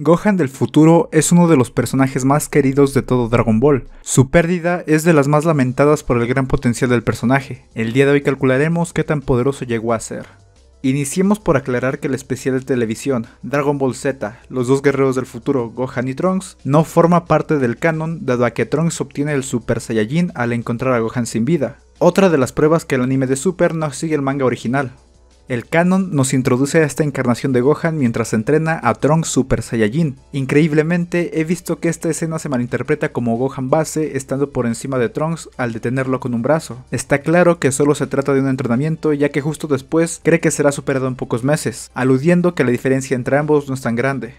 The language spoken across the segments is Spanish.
Gohan del futuro es uno de los personajes más queridos de todo Dragon Ball. Su pérdida es de las más lamentadas por el gran potencial del personaje. El día de hoy calcularemos qué tan poderoso llegó a ser. Iniciemos por aclarar que el especial de televisión, Dragon Ball Z, los dos guerreros del futuro, Gohan y Trunks, no forma parte del canon dado a que Trunks obtiene el Super Saiyajin al encontrar a Gohan sin vida. Otra de las pruebas que el anime de Super no sigue el manga original, el canon nos introduce a esta encarnación de Gohan mientras entrena a Trunks Super Saiyajin. Increíblemente, he visto que esta escena se malinterpreta como Gohan base estando por encima de Trunks al detenerlo con un brazo. Está claro que solo se trata de un entrenamiento, ya que justo después cree que será superado en pocos meses, aludiendo que la diferencia entre ambos no es tan grande.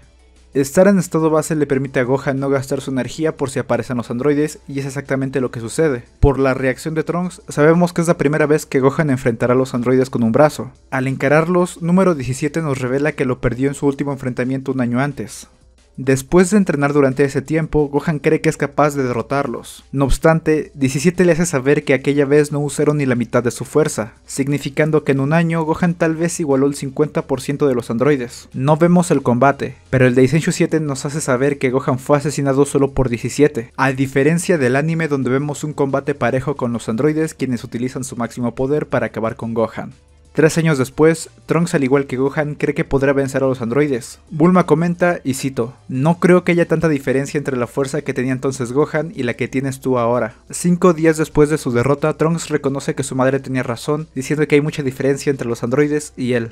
Estar en estado base le permite a Gohan no gastar su energía por si aparecen los androides y es exactamente lo que sucede. Por la reacción de Trunks, sabemos que es la primera vez que Gohan enfrentará a los androides con un brazo. Al encararlos, número 17 nos revela que lo perdió en su último enfrentamiento un año antes. Después de entrenar durante ese tiempo, Gohan cree que es capaz de derrotarlos. No obstante, 17 le hace saber que aquella vez no usaron ni la mitad de su fuerza, significando que en un año Gohan tal vez igualó el 50% de los androides. No vemos el combate, pero el de 7 nos hace saber que Gohan fue asesinado solo por 17, a diferencia del anime donde vemos un combate parejo con los androides quienes utilizan su máximo poder para acabar con Gohan. Tres años después, Trunks al igual que Gohan cree que podrá vencer a los androides. Bulma comenta, y cito, No creo que haya tanta diferencia entre la fuerza que tenía entonces Gohan y la que tienes tú ahora. Cinco días después de su derrota, Trunks reconoce que su madre tenía razón, diciendo que hay mucha diferencia entre los androides y él.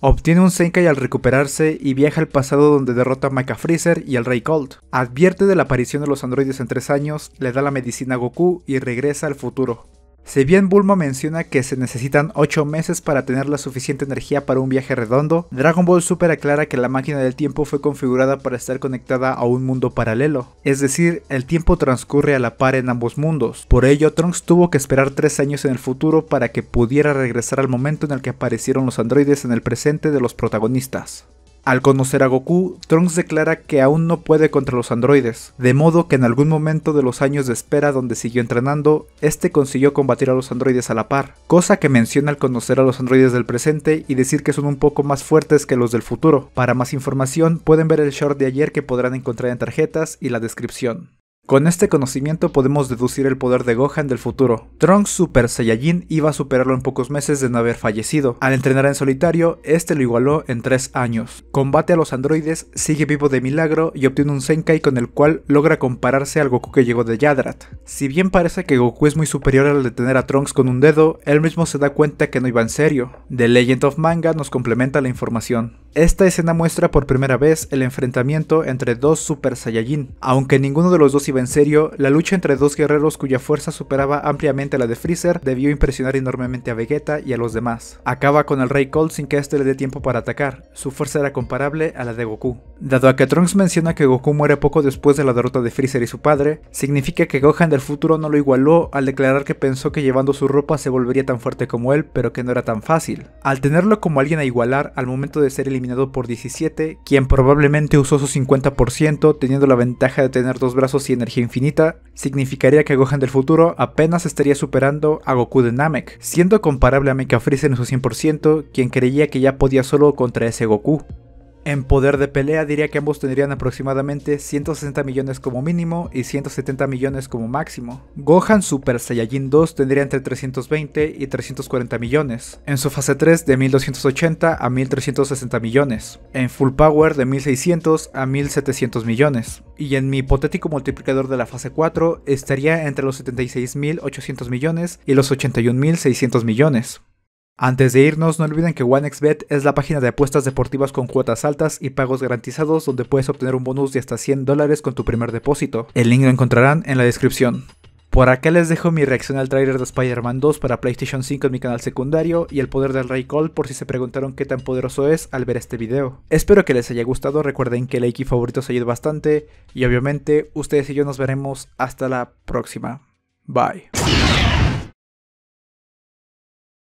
Obtiene un Senkai al recuperarse y viaja al pasado donde derrota a Mecha Freezer y al Rey Cold. Advierte de la aparición de los androides en tres años, le da la medicina a Goku y regresa al futuro. Si bien Bulma menciona que se necesitan 8 meses para tener la suficiente energía para un viaje redondo, Dragon Ball Super aclara que la máquina del tiempo fue configurada para estar conectada a un mundo paralelo, es decir, el tiempo transcurre a la par en ambos mundos. Por ello, Trunks tuvo que esperar 3 años en el futuro para que pudiera regresar al momento en el que aparecieron los androides en el presente de los protagonistas. Al conocer a Goku, Trunks declara que aún no puede contra los androides, de modo que en algún momento de los años de espera donde siguió entrenando, este consiguió combatir a los androides a la par, cosa que menciona al conocer a los androides del presente y decir que son un poco más fuertes que los del futuro. Para más información pueden ver el short de ayer que podrán encontrar en tarjetas y la descripción. Con este conocimiento podemos deducir el poder de Gohan del futuro. Trunks Super Saiyajin iba a superarlo en pocos meses de no haber fallecido. Al entrenar en solitario, este lo igualó en 3 años. Combate a los androides, sigue vivo de milagro y obtiene un Senkai con el cual logra compararse al Goku que llegó de Yadrat. Si bien parece que Goku es muy superior al tener a Trunks con un dedo, él mismo se da cuenta que no iba en serio. The Legend of Manga nos complementa la información. Esta escena muestra por primera vez el enfrentamiento entre dos Super Saiyajin. Aunque ninguno de los dos iba en serio, la lucha entre dos guerreros cuya fuerza superaba ampliamente la de Freezer debió impresionar enormemente a Vegeta y a los demás. Acaba con el Rey Cold sin que este le dé tiempo para atacar, su fuerza era comparable a la de Goku. Dado a que Trunks menciona que Goku muere poco después de la derrota de Freezer y su padre, significa que Gohan del futuro no lo igualó al declarar que pensó que llevando su ropa se volvería tan fuerte como él, pero que no era tan fácil. Al tenerlo como alguien a igualar al momento de ser eliminado por 17, quien probablemente usó su 50% teniendo la ventaja de tener dos brazos y energía infinita, significaría que Gohan del futuro apenas estaría superando a Goku de Namek, siendo comparable a Mecha Freezer en su 100%, quien creía que ya podía solo contra ese Goku. En poder de pelea diría que ambos tendrían aproximadamente 160 millones como mínimo y 170 millones como máximo. Gohan Super Saiyajin 2 tendría entre 320 y 340 millones. En su fase 3 de 1280 a 1360 millones. En Full Power de 1600 a 1700 millones. Y en mi hipotético multiplicador de la fase 4 estaría entre los 76.800 millones y los 81.600 millones. Antes de irnos, no olviden que OneXBet es la página de apuestas deportivas con cuotas altas y pagos garantizados donde puedes obtener un bonus de hasta 100 dólares con tu primer depósito. El link lo encontrarán en la descripción. Por acá les dejo mi reacción al trailer de Spider-Man 2 para PlayStation 5 en mi canal secundario y el poder del Rey Call por si se preguntaron qué tan poderoso es al ver este video. Espero que les haya gustado, recuerden que el like favorito se ido bastante y obviamente ustedes y yo nos veremos hasta la próxima. Bye.